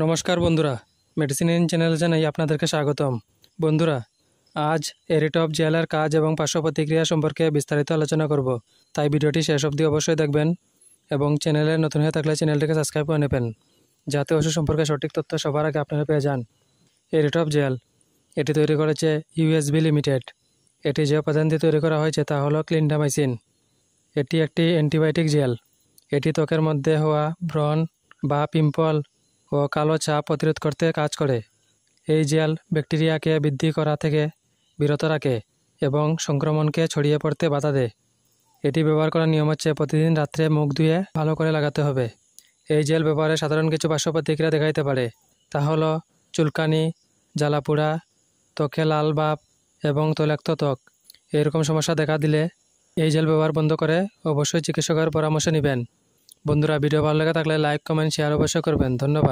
নমস্কার বন্ধুরা medicine in channel জানাই আপনাদেরকে স্বাগতম বন্ধুরা আজ এরিটফ জেলার কাজ এবং পার্শ্ব প্রতিক্রিয়া সম্পর্কে বিস্তারিত আলোচনা করব তাই ভিডিওটি শেষ অবধি অবশ্যই দেখবেন এবং চ্যানেলে নতুন হয়ে থাকলে চ্যানেলটিকে সাবস্ক্রাইব করে নেবেন যাতে ওষুধ সম্পর্কে সঠিক তথ্য সবার আগে আপনারা পেয়ে যান এরিটফ জেল এটি তৈরি করেছে ইউএসবি লিমিটেড এটি যে উপাদান দিয়ে তৈরি করা হয়েছে তা হলো ক্লিনডামাইসিন এটি একটি অ্যান্টিবায়োটিক জেল এটি ত্বকের মধ্যে হওয়া ব্রণ বা পিম্পল ও কালো চা প্রতিরোধ করতে কাজ করে এই জেল ব্যাকটেরিয়াকে বৃদ্ধি করা থেকে বিরত রাখে এবং সংক্রমণকে ছড়িয়ে পড়তে বাধা দেয় এটি ব্যবহার করার নিয়ম হচ্ছে প্রতিদিন রাত্রে মুখ ধুয়ে ভালো করে লাগাতে হবে এই জেল ব্যবহারে সাধারণ কিছু পার্শ্ব প্রতিক্রিয়া দেখাইতে পারে তা হলো চুলকানি জ্বালাপোড়া ত্বকে লাল বাপ এবং তৈলাক্ত ত্বক এরকম সমস্যা দেখা দিলে এই জেল ব্যবহার বন্ধ করে অবশ্যই চিকিৎসকের পরামর্শ নেবেন বন্ধুরা ভিডিও ভালো লাগে থাকলে লাইক কমেন্ট শেয়ার অবশ্যই করবেন ধন্যবাদ